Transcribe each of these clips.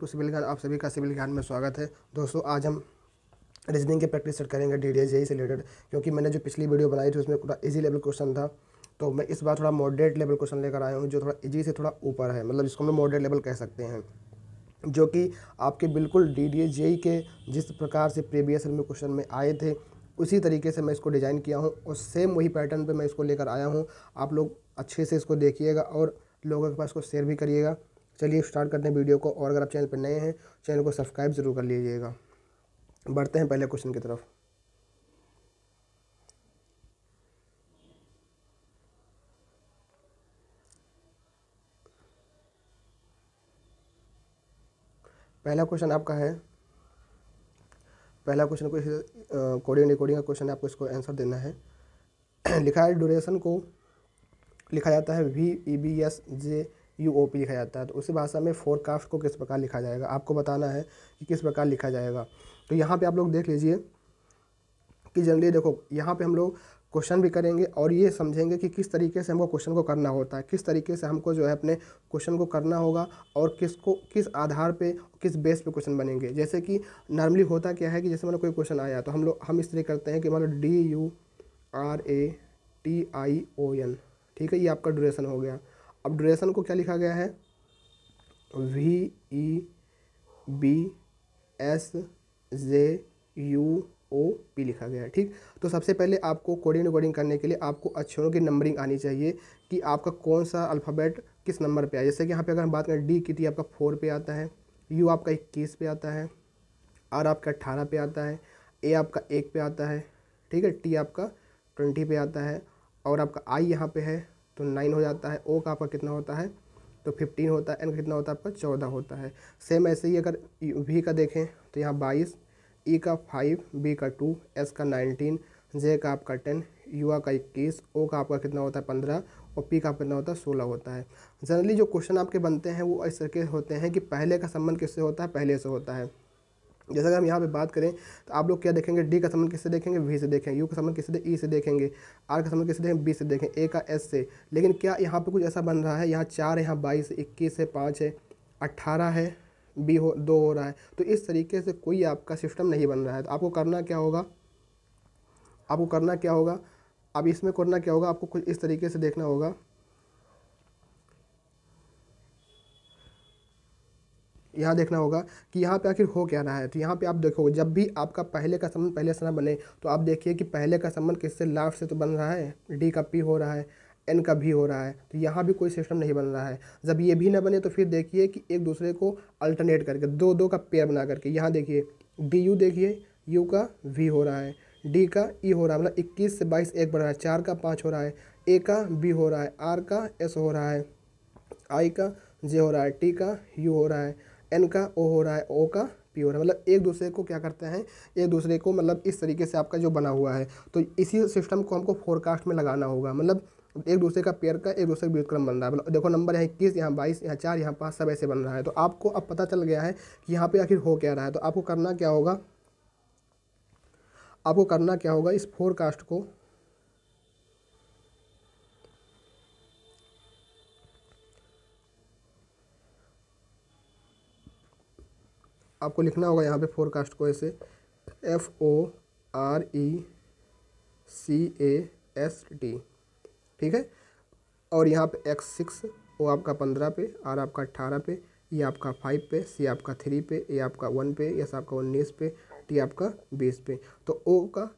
to civil ज्ञान आप सभी का सिविल ज्ञान में स्वागत है दोस्तों आज हम रीजनिंग के प्रैक्टिस सेट करेंगे डी डी एस से रिलेटेड क्योंकि मैंने जो पिछली वीडियो बनाई थी उसमें थोड़ा इजी लेवल क्वेश्चन था तो मैं इस बार थोड़ा मॉडरेट लेवल क्वेश्चन लेकर आया हूँ जो थोड़ा इजी से थोड़ा ऊपर है मतलब जिसको हम मॉडरेट लेवल कह सकते हैं जो कि आपके बिल्कुल डी डी e e के जिस प्रकार से प्रीवियस में क्वेश्चन में आए थे उसी तरीके से मैं इसको डिज़ाइन किया हूँ और सेम वही पैटर्न पर मैं इसको लेकर आया हूँ आप लोग अच्छे से इसको देखिएगा और लोगों के पास इसको शेयर भी करिएगा चलिए स्टार्ट करते हैं वीडियो को और अगर आप चैनल पर नए हैं चैनल को सब्सक्राइब ज़रूर कर लीजिएगा बढ़ते हैं पहले क्वेश्चन की तरफ पहला क्वेश्चन आपका है पहला क्वेश्चन को कोडिंग रिकॉर्डिंग का क्वेश्चन है आपको इसको आंसर देना है लिखा है ड्यूरेशन को लिखा जाता है V E B S J U O P लिखा जाता है तो उसी भाषा में फोरकास्ट को किस प्रकार लिखा जाएगा आपको बताना है कि किस प्रकार लिखा जाएगा तो यहाँ पे आप लोग देख लीजिए कि जनरली देखो यहाँ पे हम लोग क्वेश्चन भी करेंगे और ये समझेंगे कि किस तरीके से हमको क्वेश्चन को करना होता है किस तरीके से हमको जो है अपने क्वेश्चन को करना होगा और किसको किस आधार पे किस बेस पे क्वेश्चन बनेंगे जैसे कि नॉर्मली होता क्या है कि जैसे मतलब कोई क्वेश्चन आया तो हम लोग हम इस तरीके करते हैं कि मतलब D U R A T I O N ठीक है ये आपका ड्यूरेशन हो गया अब ड्यूरेशन को क्या लिखा गया है V E B S J U O P लिखा गया है ठीक तो सबसे पहले आपको कोडिंग रिकॉर्डिंग करने के लिए आपको अक्षरों की नंबरिंग आनी चाहिए कि आपका कौन सा अल्फ़ाबेट किस नंबर पे आया जैसे कि यहाँ पे अगर हम बात करें डी की थी तो आपका फोर पे आता है यू आपका इक्कीस पे आता है आर आपका अट्ठारह पे आता है ए आपका एक पे आता है ठीक है टी आपका ट्वेंटी पे आता है और आपका आई यहाँ पे है तो नाइन हो जाता है ओ का आपका कितना होता है तो फिफ्टीन होता है एन का कितना होता है आपका चौदह होता है सेम ऐसे ही अगर वी का देखें तो यहाँ बाईस ई e का फाइव बी का टू एस का नाइनटीन जे का आपका टेन यू का इक्कीस ओ का आपका कितना होता है पंद्रह और पी का कितना होता है सोलह होता है जनरली जो क्वेश्चन आपके बनते हैं वो इस तरह होते हैं कि पहले का संबंध किससे होता है पहले से होता है जैसा कि हम यहाँ पे बात करें तो आप लोग क्या देखेंगे डी का समन किससे देखेंगे वी से देखेंगे यू का समन किससे ई e से देखेंगे आर का समन किससे देखें बी से देखें ए का एस से लेकिन क्या यहाँ पे कुछ ऐसा बन रहा है यहाँ चार है यहाँ बाईस है इक्कीस है पाँच है अट्ठारह है बी हो दो हो रहा है तो इस तरीके से कोई आपका सिस्टम नहीं बन रहा है तो आपको करना क्या होगा आपको करना क्या होगा अब इसमें करना क्या होगा आपको कुछ इस तरीके से देखना होगा यहाँ देखना होगा कि यहाँ पे आखिर हो क्या रहा है तो यहाँ पे आप देखोगे जब भी आपका पहले का संबंध पहले से ना बने तो आप देखिए कि पहले का संबंध किससे लास्ट से तो बन रहा है डी का पी हो रहा है एन का भी हो रहा है तो यहाँ भी कोई सिस्टम नहीं बन रहा है जब ये भी ना बने तो फिर देखिए कि एक दूसरे को अल्टरनेट करके दो दो का पेयर बना करके यहाँ देखिए डी यू देखिए यू का वी हो रहा है डी का ई e हो रहा है मतलब इक्कीस से बाईस एक बढ़ रहा है चार का पाँच हो रहा है ए का बी हो रहा है आर का एस हो रहा है आई का जे हो रहा है टी का यू हो रहा है एन का ओ हो रहा है ओ का पी हो रहा है मतलब एक दूसरे को क्या करते हैं एक दूसरे को मतलब इस तरीके से आपका जो बना हुआ है तो इसी सिस्टम को हमको फोरकास्ट में लगाना होगा मतलब एक दूसरे का पेयर का एक दूसरे का व्युतक्रम बन रहा है मतलब देखो नंबर यहाँ इक्कीस यहाँ बाईस यहाँ चार यहाँ पाँच सब ऐसे बन रहा है तो आपको अब पता चल गया है कि यहाँ पर आखिर हो क्या रहा है तो आपको करना क्या होगा आपको करना क्या होगा इस फोरकास्ट को आपको लिखना होगा यहाँ पे फोरकास्ट को ऐसे F O R E C A S T ठीक है और यहाँ पे एक्स सिक्स ओ आपका पंद्रह पे आर आपका अट्ठारह पे ई e आपका फाइव पे सी आपका थ्री पे ए आपका वन पे एस आपका उन्नीस पे टी आपका बीस पे तो ओ का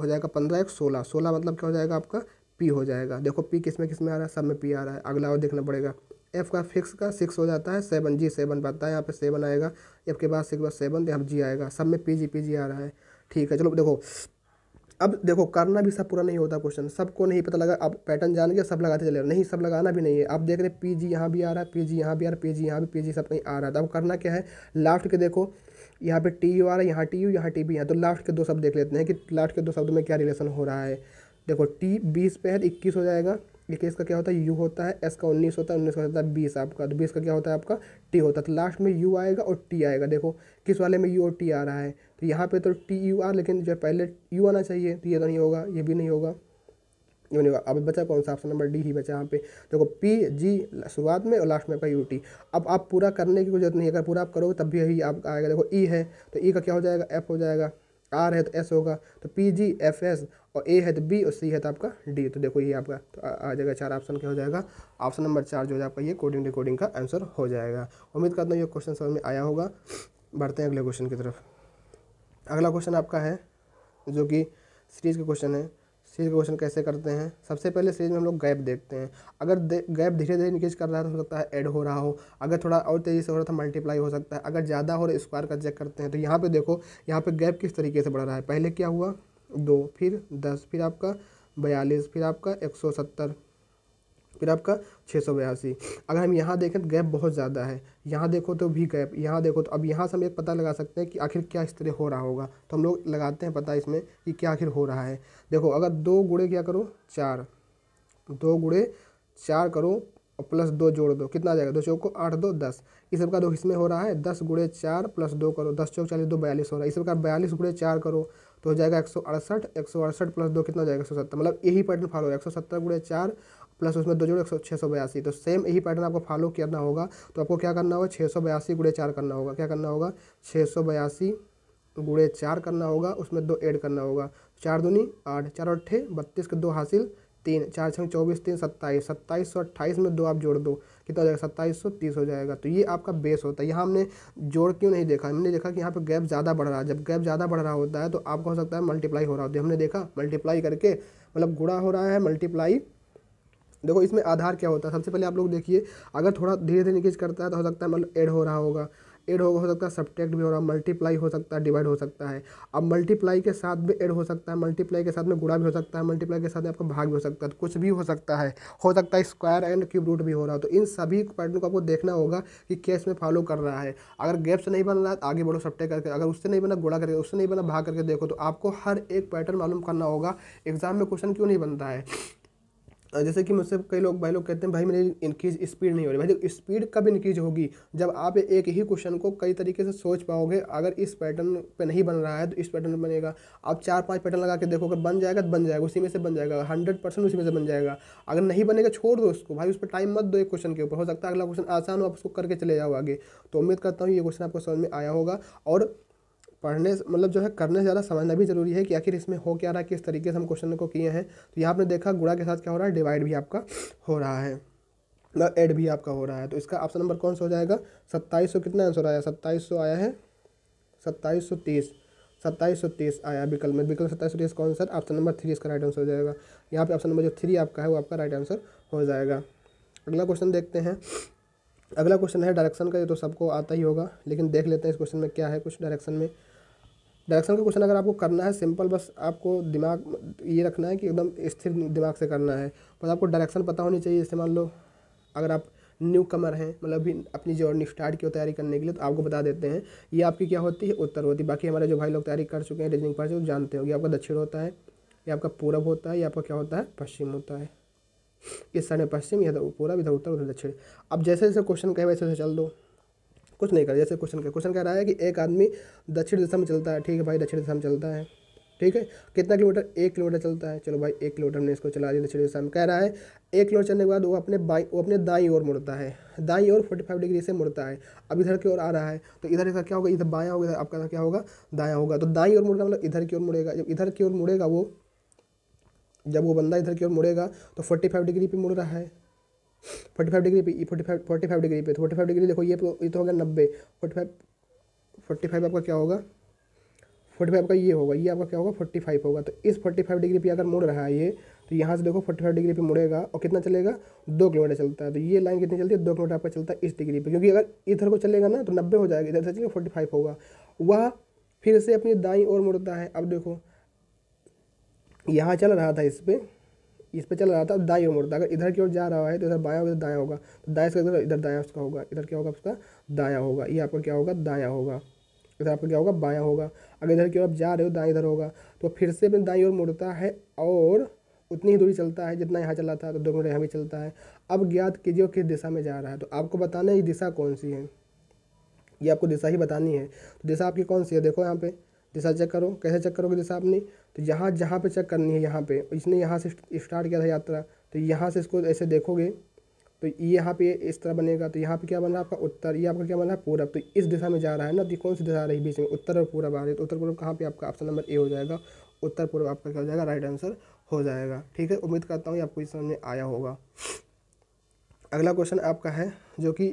हो जाएगा पंद्रह एक सोलह सोलह मतलब क्या हो जाएगा आपका पी हो जाएगा देखो पी किस में किस में आ रहा है सब में पी आ रहा है अगला और देखना पड़ेगा एफ का फिक्स का सिक्स हो जाता है सेवन जी सेवन बनता है यहाँ पे सेवन आएगा एफ के बाद सिक्स बाद सेवन यहाँ जी आएगा सब में पी जी पी जी आ रहा है ठीक है चलो देखो अब देखो करना भी सब पूरा नहीं होता क्वेश्चन सबको नहीं पता लगा अब पैटर्न जान के सब लगाते चले नहीं सब लगाना भी नहीं है आप देख रहे पी जी यहाँ भी आ रहा है पी जी यहाँ भी आ रहा है पी जी यहाँ भी पी जी सब कहीं आ रहा था तो अब करना क्या है लाफ्ट के देखो यहाँ पे टी यू आ रहा है यहाँ टी यू यहाँ टी बी यहाँ तो लास्ट के दो शब्द देख लेते हैं कि लास्ट के दो शब्द में क्या रिलेशन हो रहा है देखो टी बीस पे है तो इक्कीस हो जाएगा देखिए इसका क्या होता है यू होता है एस का उन्नीस होता है उन्नीस का होता है बीस आपका तो बीस का क्या होता है आपका टी होता है तो लास्ट में यू आएगा और टी आएगा देखो किस वाले में यू और टी आ रहा है तो यहाँ पे तो टी यू आर लेकिन जो पहले यू आना चाहिए तो ये तो नहीं होगा ये भी नहीं होगा ये नहीं होगा अब बचा कौन सा ऑप्शन नंबर डी ही बचा यहाँ पे देखो पी जी शुरुआत में और लास्ट में आपका यू टी अब आप पूरा करने की कोई जरूरत नहीं अगर पूरा आप करोगे तब भी यही आपका आएगा देखो ई e है तो ई e का क्या हो जाएगा एफ हो जाएगा आर है तो एस होगा तो पी जी एफ एस और ए है तो बी और सी है तो आपका डी तो देखो ये आपका तो आ जाएगा चार ऑप्शन क्या हो जाएगा ऑप्शन नंबर चार जो है आपका ये कोडिंग डिकोडिंग का आंसर हो जाएगा उम्मीद करता हूँ ये क्वेश्चन समझ में आया होगा बढ़ते हैं अगले क्वेश्चन की तरफ अगला क्वेश्चन आपका है जो कि सीरीज का क्वेश्चन है सीरीज का क्वेश्चन कैसे करते हैं सबसे पहले सीरीज में हम लोग गैप देखते हैं अगर दे, गैप धीरे धीरे इंक्रीज कर रहा है तो हो सकता है ऐड हो रहा हो अगर थोड़ा और तेज़ी से हो रहा था तो मल्टीप्लाई हो सकता है अगर ज़्यादा हो रहा स्क्वायर का चेक करते हैं तो यहाँ पर देखो यहाँ पर गैप किस तरीके से बढ़ रहा है पहले क्या हुआ दो फिर दस फिर आपका बयालीस फिर आपका एक सौ सत्तर फिर आपका छः सौ बयासी अगर हम यहाँ देखें तो गैप बहुत ज़्यादा है यहाँ देखो तो भी गैप यहाँ देखो तो अब यहाँ से हम एक पता लगा सकते हैं कि आखिर क्या इस तरह हो रहा होगा तो हम लोग लगाते हैं पता इसमें कि क्या आखिर हो रहा है देखो अगर दो गुड़े क्या करो चार दो गुड़े चार करो और प्लस दो जोड़ दो कितना आ जाएगा दो चौक को आठ दो दस इस सबका दो इसमें हो रहा है दस गुड़े चार प्लस दो करो दस चौक चालीस दो बयालीस हो रहा है इस सबका बयालीस गुड़े चार करो तो हो जाएगा एक सौ अड़सठ एक सौ अड़सठ प्लस दो कितना हो जाएगा एक सौ सत्तर मतलब यही पैटर्न फॉलो है एक सौ सत्तर गुड़े चार प्लस उसमें दो जोड़े एक सौ छः सौ बयासी तो सेम यही पैटर्न आपको फॉलो करना होगा तो आपको क्या करना होगा छः सौ बयासी गुड़े चार करना होगा क्या करना होगा छः सौ बयासी गुड़े चार करना होगा उसमें दो ऐड करना होगा चार दूनी आठ चार अट्ठे बत्तीस के दो हासिल तीन चार छः चौबीस तीन सत्ताईस सत्ताईस सौ अट्ठाईस में दो आप जोड़ दो कितना हो जाएगा सत्ताईस सौ तीस हो जाएगा तो ये आपका बेस होता है यहाँ हमने जोड़ क्यों नहीं देखा हमने देखा कि यहाँ पे गैप ज़्यादा बढ़ रहा है जब गैप ज़्यादा बढ़ रहा होता है तो आपको हो सकता है मल्टीप्लाई हो रहा होता है हमने देखा मल्टीप्लाई करके मतलब गुड़ा हो रहा है मल्टीप्लाई देखो इसमें आधार क्या होता है सबसे पहले आप लोग देखिए अगर थोड़ा धीरे धीरे लीकेज करता है तो हो सकता है मतलब एड हो रहा होगा एड होगा हो सकता है सब्टेक्ट भी हो रहा है मल्टीप्लाई हो सकता है डिवाइड हो सकता है अब मल्टीप्लाई के साथ भी एड हो सकता है मल्टीप्लाई के साथ में गुड़ा भी हो सकता है मल्टीप्लाई के साथ में आपका भाग भी हो सकता है तो कुछ भी हो सकता है हो सकता है स्क्वायर एंड क्यूब रूट भी हो रहा हो तो इन सभी पैटर्न को आपको देखना होगा कि कैस में फॉलो कर रहा है अगर गैप से नहीं बन रहा है तो आगे बढ़ो सब्टेक करके अगर उससे नहीं बना गुड़ा करके उससे नहीं बना भाग करके देखो तो आपको हर एक पैटर्न मालूम करना होगा एग्जाम में क्वेश्चन क्यों नहीं बनता है जैसे कि मुझसे कई लोग भाई लोग कहते हैं भाई मेरी इंक्रीज स्पीड नहीं हो रही भाई देखो स्पीड कब इंक्रीज होगी जब आप एक ही क्वेश्चन को कई तरीके से सोच पाओगे अगर इस पैटर्न पे नहीं बन रहा है तो इस पैटर्न बनेगा आप चार पाँच पैटर्न लगा के देखोगे बन जाएगा तो बन जाएगा उसी में से बन जाएगा हंड्रेड परसेंट उसी में से बन जाएगा अगर नहीं बनेगा छोड़ दो उसको भाई उस पर टाइम मत दो एक क्वेश्चन के ऊपर हो सकता है अगला क्वेश्चन आसान हो आप उसको करके चले जाओ आगे तो उम्मीद करता हूँ ये क्वेश्चन आपको समझ में आया होगा और पढ़ने मतलब जो है करने से ज़्यादा समझना भी जरूरी है कि आखिर इसमें हो क्या रहा है किस तरीके से हम क्वेश्चन को किए हैं तो यहाँ आपने देखा गुड़ा के साथ क्या हो रहा है डिवाइड भी आपका हो रहा है मतलब एड भी आपका हो रहा है तो इसका ऑप्शन नंबर कौन सा हो जाएगा सत्ताईस सौ कितना आंसर आया सत्ताईस सौ आया है सत्ताईस सौ तीस सत्ताईस सौ तीस आया बिकल में बिकल सत्ताईस सौ तीस कौन आंसर ऑप्शन नंबर थ्री इसका राइट आंसर हो जाएगा यहाँ पे ऑप्शन नंबर जो थ्री आपका है वो आपका राइट आंसर हो जाएगा अगला क्वेश्चन देखते हैं अगला क्वेश्चन है डायरेक्शन का ये तो सबको आता ही होगा लेकिन देख लेते हैं इस क्वेश्चन में क्या है कुछ डायरेक्शन में डायरेक्शन का क्वेश्चन अगर आपको करना है सिंपल बस आपको दिमाग ये रखना है कि एकदम स्थिर दिमाग से करना है बस आपको डायरेक्शन पता होनी चाहिए जैसे मान लो अगर आप न्यू कमर हैं मतलब अभी अपनी जर्नी स्टार्ट की तैयारी करने के लिए तो आपको बता देते हैं ये आपकी क्या होती है उत्तर होती है बाकी हमारे जो भाई लोग तैयारी कर चुके हैं रीजनिंग पढ़ चुके जानते होंगे आपका दक्षिण होता है या आपका पूरब होता है या आपका क्या होता है पश्चिम होता है किसान पश्चिम या तो पूरा इधर उत्तर उधर दक्षिण अब जैसे जैसे क्वेश्चन कहे वैसे वैसे चल दो कुछ नहीं कर जैसे क्वेश्चन कहे क्वेश्चन कह रहा है कि एक आदमी दक्षिण दिशा में चलता है ठीक है भाई दक्षिण दिशा में चलता है ठीक है कितना किलोमीटर एक किलोमीटर चलता है चलो भाई एक किलोमीटर ने इसको चला दिया दक्षिण दिशा में कह रहा है एक किलोमीटर चलने के बाद वो अपने बाई वो अपने दाई ओर मुड़ता है दाई ओर फोर्टी फाइव डिग्री से मुड़ता है अब इधर की ओर आ रहा है तो इधर इसका क्या होगा इधर बाया होगा इधर आपका क्या होगा दाया होगा तो दाई ओर मुड़ना मतलब इधर की ओर मुड़ेगा जब इधर की ओर मुड़ेगा वो जब वो बंदा इधर की ओर मुड़ेगा तो फोर्टी फाइव डिग्री पे मुड़ रहा है फोर्टी फाइव डिग्री पे forty five forty five degree पे फोर्टी फाइव डिग्री देखो ये तो, ये तो हो गया नब्बे फोर्टी फाइव फोर्टी फाइव आपका क्या होगा फोर्टी फाइव का ये होगा ये आपका क्या होगा फोर्टी फाइव होगा तो इस फोर्टी फाइव डिग्री पे अगर मुड़ रहा है ये तो यहाँ से देखो फोर्टी फाइव डिग्री पे मुड़ेगा और कितना चलेगा दो किलोमीटर चलता है तो ये लाइन कितनी चलती है दो किलोमीटर आपका चलता है इस डिग्री पे क्योंकि अगर इधर को चलेगा ना तो नब्बे हो जाएगा इधर से चलेगा फोर्टी फाइव होगा वह फिर से अपनी दाई और मुड़ता है अब देखो यहाँ चल रहा था इस पर इस पर चल रहा था दाई उम्र अगर इधर की ओर जा रहा है तो इधर बाया होगा इधर दाया होगा तो दाया इसका इधर मतलब इधर दाया उसका होगा इधर क्या होगा उसका दाया होगा ये आपका क्या होगा दाया होगा इधर आपका क्या होगा बाया होगा अगर इधर की ओर आप जा रहे हो दाएँ इधर होगा तो फिर से अपने दाई ओर मुड़ता है और उतनी ही दूरी चलता है जितना यहाँ चला था तो दो मिनट यहाँ भी चलता है अब ज्ञात कीजिए वो किस दिशा में जा रहा है तो आपको बताना है ये दिशा कौन सी है ये आपको दिशा ही बतानी है तो दिशा आपकी कौन सी है देखो यहाँ पे जैसा चेक करो कैसे चेक करोगे जैसा आपने तो यहाँ जहाँ पे चेक करनी है यहाँ पे इसने यहाँ से स्टार्ट किया था यात्रा तो यहाँ से इसको ऐसे देखोगे तो ये यहाँ पे इस तरह बनेगा तो यहाँ पे क्या बन रहा है आपका उत्तर ये आपका क्या बन रहा है पूरब तो इस दिशा में जा रहा है ना तो कौन सी दिशा आ रही है बीच में उत्तर और पूरब आ रही है तो उत्तर पूर्व कहाँ पर आपका ऑप्शन नंबर ए हो जाएगा उत्तर पूर्व आपका क्या हो जाएगा राइट आंसर हो जाएगा ठीक है उम्मीद करता हूँ ये आपको इस समझ में आया होगा अगला क्वेश्चन आपका है जो कि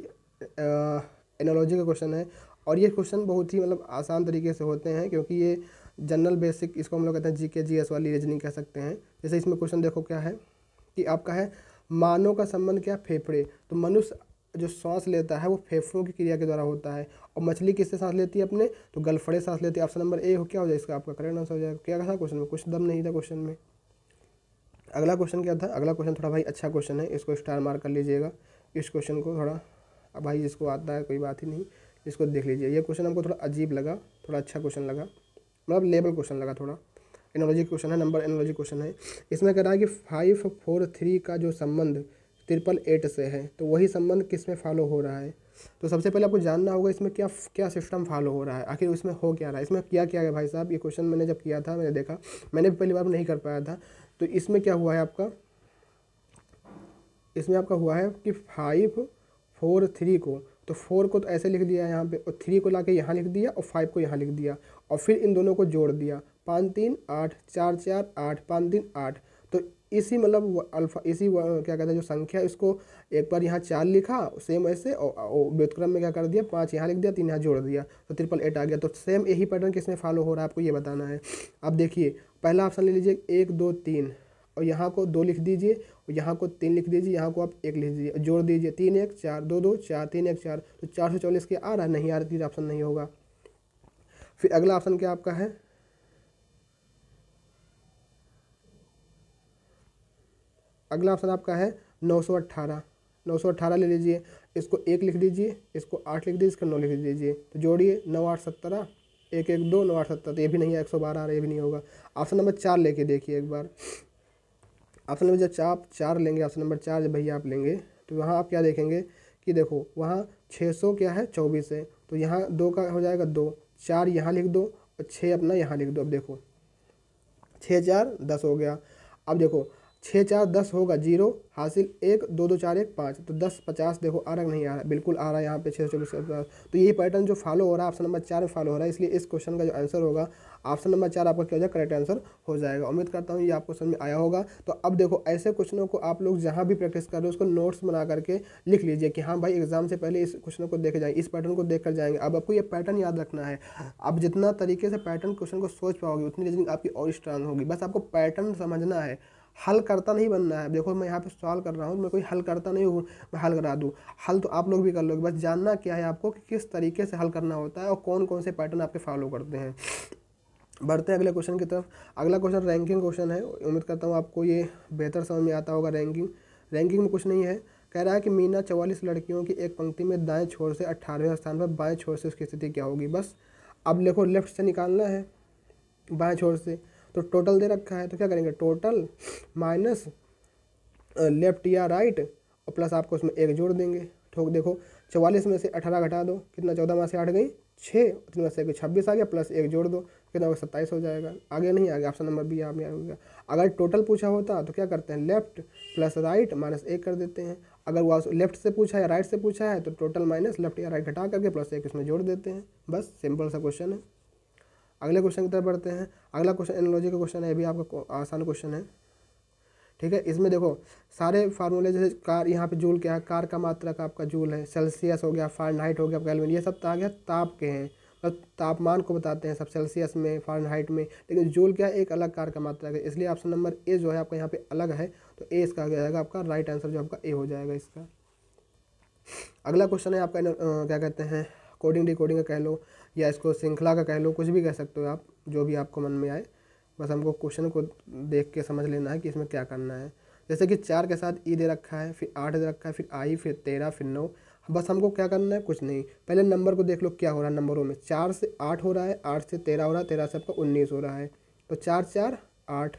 एनोलॉजी का क्वेश्चन है और ये क्वेश्चन बहुत ही मतलब आसान तरीके से होते हैं क्योंकि ये जनरल बेसिक इसको हम लोग कहते हैं जी के जी एस वाली रीजनिंग कह सकते हैं जैसे इसमें क्वेश्चन देखो क्या है कि आपका है मानव का संबंध क्या फेफड़े तो मनुष्य जो सांस लेता है वो फेफड़ों की क्रिया के द्वारा होता है और मछली किससे सांस लेती है अपने तो गलफड़े सांस लेती है ऑप्शन नंबर ए हो क्या हो जाए इसका आपका करेक्ट आंसर हो जाएगा क्या था क्वेश्चन में कुछ दम नहीं था क्वेश्चन में अगला क्वेश्चन क्या था अगला क्वेश्चन थोड़ा भाई अच्छा क्वेश्चन है इसको स्टार मार्क कर लीजिएगा इस क्वेश्चन को थोड़ा भाई इसको आता है कोई बात ही नहीं इसको देख लीजिए ये क्वेश्चन हमको थोड़ा अजीब लगा थोड़ा अच्छा क्वेश्चन लगा मतलब लेबल क्वेश्चन लगा थोड़ा एनोलॉजी क्वेश्चन है नंबर एनोलॉजी क्वेश्चन है इसमें कह रहा है कि फाइव फोर थ्री का जो संबंध ट्रिपल एट से है तो वही संबंध किस में फॉलो हो रहा है तो सबसे पहले आपको जानना होगा इसमें क्या क्या सिस्टम फॉलो हो रहा है आखिर उसमें हो क्या रहा है इसमें क्या क्या है भाई साहब ये क्वेश्चन मैंने जब किया था मैंने देखा मैंने भी पहली बार नहीं कर पाया था तो इसमें क्या हुआ है आपका इसमें आपका हुआ है कि फाइव फोर थ्री को तो फोर को तो ऐसे लिख दिया यहाँ पे और थ्री को ला के यहाँ लिख दिया और फाइव को यहाँ लिख दिया और फिर इन दोनों को जोड़ दिया पाँच तीन आठ चार चार आठ पाँच तीन आठ तो इसी मतलब अल्फा इसी क्या कहते हैं जो संख्या इसको एक बार यहाँ चार लिखा सेम ऐसे और व्युतक्रम में क्या कर दिया पाँच यहाँ लिख दिया तीन यहाँ जोड़ दिया तो ट्रिपल एट आ गया तो सेम यही पैटर्न में फॉलो हो रहा है आपको ये बताना है अब देखिए पहला ऑप्शन ले लीजिए एक दो तीन और यहाँ को दो लिख दीजिए यहाँ को तीन लिख दीजिए यहाँ को आप एक लिख दीजिए जोड़ दीजिए तीन एक चार दो दो चार तीन एक चार तो चार सौ चौलीस के आ रहा नहीं आ रहा तीसरा ऑप्शन नहीं होगा फिर अगला ऑप्शन क्या आपका है अगला ऑप्शन आपका है नौ सौ अट्ठारह नौ सौ अट्ठारह ले लीजिए इसको एक लिख दीजिए इसको आठ लिख दीजिए इसको नौ लिख दीजिए तो जोड़िए नौ आठ सत्रह एक एक दो नौ आठ सत्तर तो ये भी नहीं है एक सौ बारह आ रहा ये भी नहीं होगा ऑप्शन नंबर चार लेके देखिए एक बार ऑप्शन नंबर जब चाप चार लेंगे ऑप्शन नंबर चार जब भैया आप लेंगे तो वहाँ आप क्या देखेंगे कि देखो वहाँ छः सौ क्या है चौबीस है तो यहाँ दो का हो जाएगा दो चार यहाँ लिख दो और छः अपना यहाँ लिख दो अब देखो छः चार दस हो गया अब देखो छः चार दस होगा जीरो हासिल एक दो दो चार एक पाँच तो दस पचास देखो आ रहा नहीं आ रहा बिल्कुल आ रहा है यहाँ पे छः सौ चौबीस तो यही पैटर्न जो फॉलो हो रहा है ऑप्शन नंबर चार में फॉलो हो रहा है इसलिए इस क्वेश्चन का जो आंसर होगा ऑप्शन नंबर चार आपका क्या हो जाएगा करेक्ट आंसर हो जाएगा उम्मीद करता हूँ ये आपको समझ में आया होगा तो अब देखो ऐसे क्वेश्चनों को आप लोग जहाँ भी प्रैक्टिस कर रहे हो उसको नोट्स बना करके लिख लीजिए कि हाँ भाई एग्जाम से पहले इस क्वेश्चन को देखे जाएंगे इस पैटर्न को देख कर जाएंगे अब आपको ये पैटर्न याद रखना है आप जितना तरीके से पैटर्न क्वेश्चन को सोच पाओगे उतनी रीजनिंग आपकी और स्ट्रांग होगी बस आपको पैटर्न समझना है हल करता नहीं बनना है देखो मैं यहाँ पे सॉल्व कर रहा हूँ मैं कोई हल करता नहीं हूँ मैं हल करा दूँ हल तो आप लोग भी कर लोगे बस जानना क्या है आपको कि किस तरीके से हल करना होता है और कौन कौन से पैटर्न आपके फॉलो करते हैं बढ़ते हैं अगले क्वेश्चन की तरफ अगला क्वेश्चन रैंकिंग क्वेश्चन है उम्मीद करता हूँ आपको ये बेहतर समझ में आता होगा रैंकिंग रैंकिंग में कुछ नहीं है कह रहा है कि मीना चवालीस लड़कियों की एक पंक्ति में दाएँ छोर से अट्ठारहवें स्थान पर बाएँ छोर से उसकी स्थिति क्या होगी बस अब देखो लेफ्ट से निकालना है बाएँ छोर से तो टोटल दे रखा है तो क्या करेंगे टोटल माइनस लेफ्ट या राइट और प्लस आपको उसमें एक जोड़ देंगे ठोक देखो चौवालीस में से अठारह घटा दो कितना चौदह में से आठ गई छः तीन में से छब्बीस आ गया प्लस एक जोड़ दो कितना होगा सत्ताईस हो जाएगा आगे नहीं आ गया ऑप्शन नंबर बी आप हो गया अगर टोटल पूछा होता तो क्या करते हैं लेफ्ट प्लस राइट माइनस एक कर देते हैं अगर वो लेफ्ट से पूछा है राइट से पूछा है तो टोटल माइनस लेफ्ट या राइट घटा करके प्लस एक उसमें जोड़ देते हैं बस सिंपल सा क्वेश्चन है अगले क्वेश्चन की तरफ बढ़ते हैं अगला क्वेश्चन एनोलॉजी का क्वेश्चन है ये भी आपका आसान क्वेश्चन है ठीक है इसमें देखो सारे फार्मूले जैसे कार यहाँ पे जूल क्या है कार का मात्रा का आपका जूल है सेल्सियस हो गया फारनहाइट हो गया कैलविन ये सब तो आ गया ताप के हैं मतलब तापमान को बताते हैं सब सेल्सियस में फारनहाइट में लेकिन जूल क्या है एक अलग कार का मात्रा का इसलिए ऑप्शन नंबर ए जो है आपका यहाँ पे अलग है तो ए इसका आ जाएगा आपका राइट आंसर जो आपका ए हो जाएगा इसका अगला क्वेश्चन है आपका क्या कहते हैं कोडिंग डिकोडिंग का कह लो या इसको श्रृंखला का कह लो कुछ भी कह सकते हो आप जो भी आपको मन में आए बस हमको क्वेश्चन को देख के समझ लेना है कि इसमें क्या करना है जैसे कि चार के साथ ई दे रखा है फिर आठ दे रखा है फिर आई फिर तेरह फिर नौ बस हमको क्या करना है कुछ नहीं पहले नंबर को देख लो क्या हो रहा है नंबरों में चार से आठ हो रहा है आठ से तेरह हो रहा है तेरह से आपका उन्नीस हो रहा है तो चार चार आठ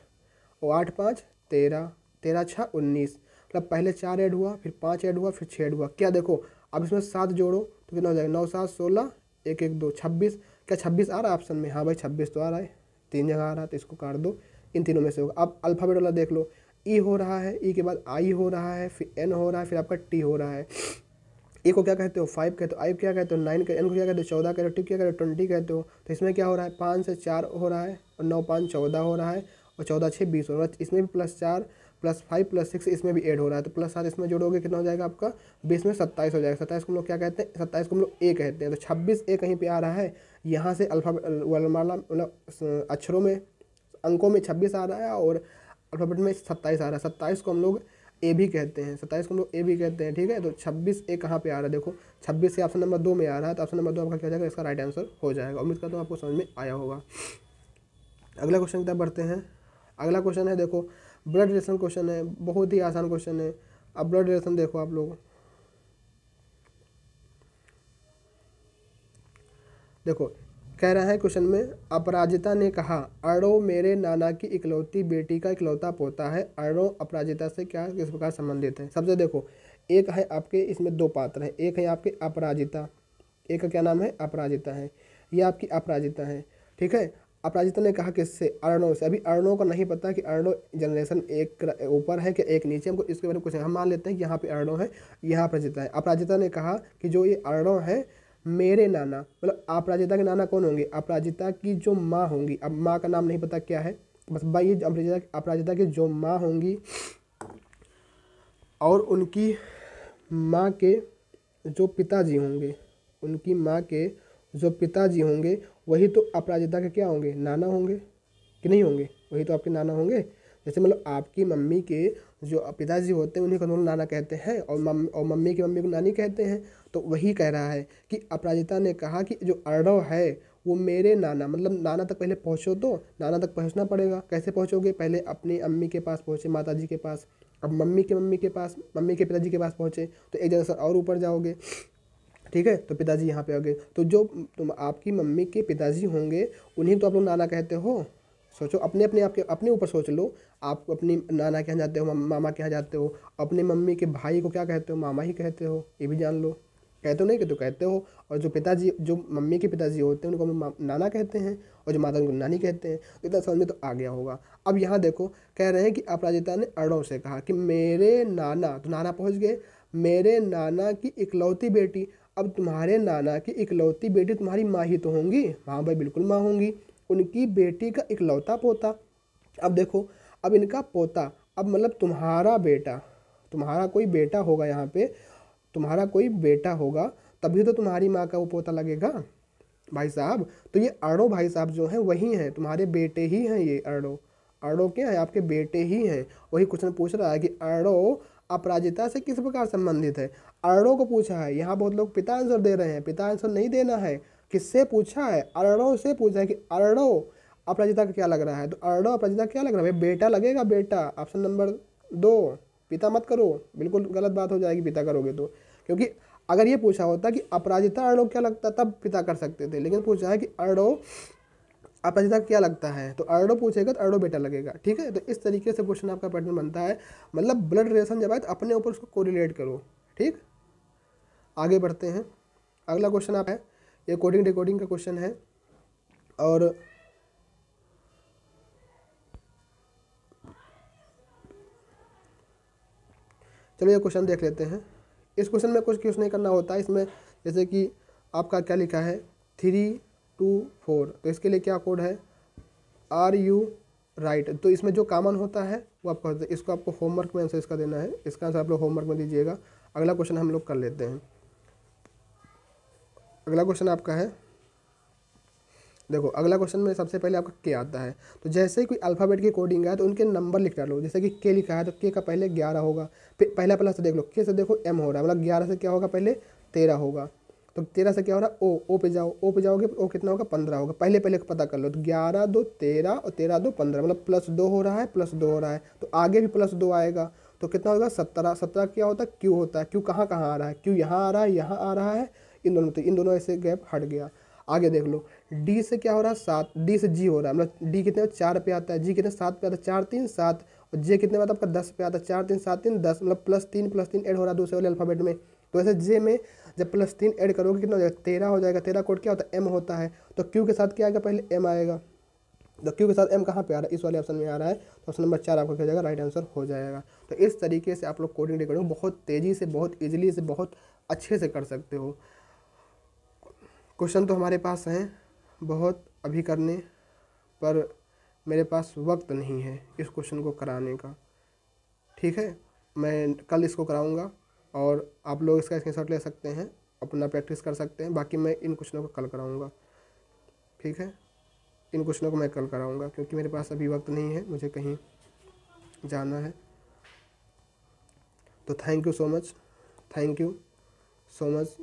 और आठ पाँच तेरह तेरह छः उन्नीस मतलब पहले चार ऐड हुआ फिर पाँच ऐड हुआ फिर छः ऐड हुआ क्या देखो अब इसमें सात जोड़ो तो कितना हो जाएगा नौ सात सोलह एक एक दो छब्बीस क्या छब्बीस आ रहा है ऑप्शन में हाँ भाई छब्बीस तो आ रहा है तीन जगह आ रहा है तो इसको काट दो इन तीनों में से होगा अब अल्फ़ाबेट वाला देख लो ई e हो रहा है ई e के बाद आई हो रहा है फिर एन हो रहा है फिर आपका टी हो रहा है ए e को क्या कहते हो फाइव कहते हो आई क्या कहते हो नाइन कहते एन को क्या कहते हो चौदह कहते हो टी क्या कहते हो ट्वेंटी कहते हो तो इसमें क्या हो रहा है पाँच से चार हो रहा है और नौ पाँच चौदह हो रहा है और चौदह छः बीस हो रहा है इसमें भी प्लस चार प्लस फाइव प्लस सिक्स इसमें भी ऐड हो रहा है तो प्लस सात इसमें जोड़ोगे कितना हो जाएगा आपका बीस में सत्ताईस हो जाएगा सत्ताईस को हम लोग क्या कहते हैं सत्ताईस को हम लोग ए कहते हैं तो छब्बीस ए कहीं पर आ रहा है यहाँ से अल्फ़ाबेट वर्णमाला मतलब अक्षरों में अंकों में छब्बीस आ रहा है और अल्फ़ाबेट में सत्ताईस आ रहा है सत्ताईस को हम लोग ए भी कहते हैं सत्ताईस को हम लोग ए भी कहते हैं ठीक है तो छब्बीस ए कहाँ पर आ रहा है देखो छब्बीस से ऑप्शन नंबर दो में आ रहा है तो ऑप्शन नंबर दो आपका क्या जाएगा इसका राइट आंसर हो जाएगा उम्मीद करता हूँ आपको समझ में आया होगा अगला क्वेश्चन क्या बढ़ते हैं अगला क्वेश्चन है देखो ब्लड रिलेशन क्वेश्चन है बहुत ही आसान क्वेश्चन है अब ब्लड रिलेशन देखो आप लोग देखो कह रहा है क्वेश्चन में अपराजिता ने कहा अड़ो मेरे नाना की इकलौती बेटी का इकलौता पोता है अड़ो अपराजिता से क्या किस प्रकार संबंधित है सबसे देखो एक है आपके इसमें दो पात्र हैं एक है आपके अपराजिता एक का क्या नाम है अपराजिता है ये आपकी अपराजिता है ठीक है अपराजिता ने कहा किससे अर्णव से अभी अर्णव को नहीं पता कि अर्णो जनरेशन एक ऊपर है कि एक नीचे हमको इसके बारे में कुछ हम मान लेते हैं यहाँ पे अर्णो है यहाँ अपराजिता है अपराजिता ने कहा कि जो ये अर्णो है मेरे नाना मतलब अपराजिता के नाना कौन होंगे अपराजिता की जो माँ होंगी अब माँ का नाम नहीं पता क्या है बस भाई ये अपराजिता अपराजिता की जो माँ होंगी और उनकी माँ के जो पिताजी होंगे उनकी माँ के जो पिताजी होंगे वही तो अपराजिता के क्या होंगे नाना होंगे कि नहीं होंगे वही तो आपके नाना होंगे जैसे मतलब आपकी मम्मी के जो पिताजी होते हैं उन्हें को नाना कहते हैं और मम और मम्मी की मम्मी को नानी कहते हैं तो वही कह रहा है कि अपराजिता ने कहा कि जो अर्णव है वो मेरे नाना मतलब नाना तक पहले पहुँचो तो नाना तक पहुँचना पड़ेगा कैसे पहुँचोगे पहले अपनी अम्मी के पास पहुँचे माता जी के पास अब मम्मी के मम्मी के पास मम्मी के पिताजी के पास पहुँचे तो एक जगह सर और ऊपर जाओगे ठीक है तो पिताजी यहाँ पे आ गए तो जो तुम आपकी मम्मी के पिताजी होंगे उन्हें तो आप लोग नाना कहते हो सोचो अपने अपने आपके अपने ऊपर सोच लो आप अपनी नाना के यहाँ जाते हो मामा के यहाँ जाते हो अपने मम्मी के भाई को क्या कहते हो मामा ही कहते हो ये भी जान लो कहते हो नहीं कहते तो कहते हो और जो पिताजी जो मम्मी के पिताजी होते हैं उनको हम नाना कहते हैं और जो माता उनको नानी कहते हैं तो इतना समझ में तो आ गया होगा अब यहाँ देखो कह रहे हैं कि अपराजिता ने अड़ों से कहा कि मेरे नाना तो नाना पहुँच गए मेरे नाना की इकलौती बेटी अब तुम्हारे नाना की इकलौती बेटी तुम्हारी माँ ही तो होंगी हाँ भाई बिल्कुल माँ होंगी उनकी बेटी का इकलौता पोता अब देखो अब इनका पोता अब मतलब तुम्हारा बेटा तुम्हारा कोई बेटा होगा यहाँ पे तुम्हारा कोई बेटा होगा तभी तो तुम्हारी माँ का वो पोता लगेगा भाई साहब तो ये अड़ो भाई साहब जो हैं वही हैं तुम्हारे बेटे ही हैं ये अड़ो अड़ो क्या है आपके बेटे ही हैं वही क्वेश्चन पूछ रहा है कि अड़ो अपराजिता से किस प्रकार संबंधित है अरड़ों को पूछा है यहाँ बहुत लोग पिता आंसर दे रहे हैं पिता आंसर नहीं देना है किससे पूछा है अरड़ों से पूछा है कि अरड़ों अपराजिता का क्या लग रहा है तो अरड़ों अपराजिता क्या लग रहा है भाई बेटा लगेगा बेटा ऑप्शन नंबर दो पिता मत करो बिल्कुल गलत बात हो जाएगी पिता करोगे तो क्योंकि अगर ये पूछा होता कि अपराजिता अरड़ो क्या लगता तब पिता कर सकते थे लेकिन पूछा है कि अरड़ो अपराजिता क्या लगता है तो अरड़ो पूछेगा तो अरड़ो बेटा लगेगा ठीक है तो इस तरीके से क्वेश्चन आपका पैटर्न बनता है मतलब ब्लड रिलेशन जब आए तो अपने ऊपर उसको कोरिलेट करो ठीक आगे बढ़ते हैं अगला क्वेश्चन आप है ये कोडिंग डिकोडिंग का क्वेश्चन है और चलो ये क्वेश्चन देख लेते हैं इस क्वेश्चन में कुछ कुछ नहीं करना होता है इसमें जैसे कि आपका क्या लिखा है थ्री टू फोर तो इसके लिए क्या कोड है आर यू राइट तो इसमें जो कामन होता है वो आपको इसको आपको होमवर्क में आंसर इसका देना है इसका आंसर आप लोग होमवर्क में दीजिएगा अगला क्वेश्चन हम लोग कर लेते हैं अगला क्वेश्चन आपका है देखो अगला क्वेश्चन में सबसे पहले आपका के आता है तो जैसे ही कोई अल्फ़ाबेट की कोडिंग है तो उनके नंबर लिख डालो जैसे कि के लिखा है तो के का पहले ग्यारह होगा फिर पहला पहला से देख लो के से देखो एम हो रहा है मतलब ग्यारह से क्या होगा पहले तेरह होगा तो तेरह से क्या हो रहा है ओ ओ पे जाओ ओ पे जाओगे ओ कितना होगा पंद्रह होगा पहले पहले पता कर लो तो ग्यारह दो तेरह और तेरह दो पंद्रह मतलब प्लस दो हो रहा है प्लस दो हो रहा है तो आगे भी प्लस दो आएगा तो कितना होगा सत्रह सत्रह क्या होता है क्यू होता है क्यू कहाँ कहाँ आ रहा है क्यू यहाँ आ रहा है यहाँ आ रहा है इन दोनों में इन दोनों ऐसे गैप हट गया आगे देख लो डी से क्या हो रहा है सात डी से जी हो रहा है मतलब डी कितने चार पे आता है जी कितने सात पे आता है चार तीन सात और जे कितने आता आपका दस पे आता है चार तीन सात तीन दस मतलब प्लस तीन प्लस तीन एड हो रहा है दूसरे वाले अल्फ़ाबेट में तो ऐसे जे में जब प्लस तीन ऐड करोगे कितना हो जाएगा तेरह हो जाएगा तेरह कोड क्या होता है एम होता है तो क्यू के साथ क्या आएगा पहले एम आएगा तो क्यू के साथ एम कहाँ पे आ रहा है इस वाले ऑप्शन में आ रहा है तो ऑप्शन नंबर चार आपको क्या जाएगा राइट आंसर हो जाएगा तो इस तरीके से आप लोग कोडिंग डिकोडिंग बहुत तेज़ी से बहुत ईजिली से बहुत अच्छे से कर सकते हो क्वेश्चन तो हमारे पास हैं बहुत अभी करने पर मेरे पास वक्त नहीं है इस क्वेश्चन को कराने का ठीक है मैं कल इसको कराऊंगा और आप लोग इसका स्क्रीनशॉट ले सकते हैं अपना प्रैक्टिस कर सकते हैं बाकी मैं इन क्वेश्चनों को कल कराऊंगा ठीक है इन क्वेश्चनों को मैं कल कराऊंगा क्योंकि मेरे पास अभी वक्त नहीं है मुझे कहीं जाना है तो thank you so much thank you so much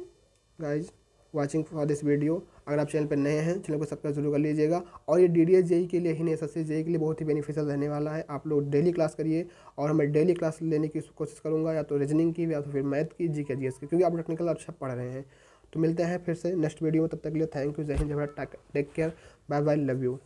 guys watching for this video अगर आप चैनल पर नए हैं चैनल को सब्सक्राइब जरूर कर लीजिएगा और ये डी डी एस के लिए ही नहीं एस एस के लिए बहुत ही बेनिफिशियल रहने वाला है आप लोग डेली क्लास करिए और मैं डेली क्लास लेने की कोशिश करूँगा या तो रीजनिंग की या तो फिर मैथ की जी के जी एस की क्योंकि आप टेक्निकल अच्छा पढ़ रहे हैं तो मिलते हैं फिर से नेक्स्ट वीडियो में तब तक के लिए थैंक यू जय हिंद जय Bharat take care bye bye love you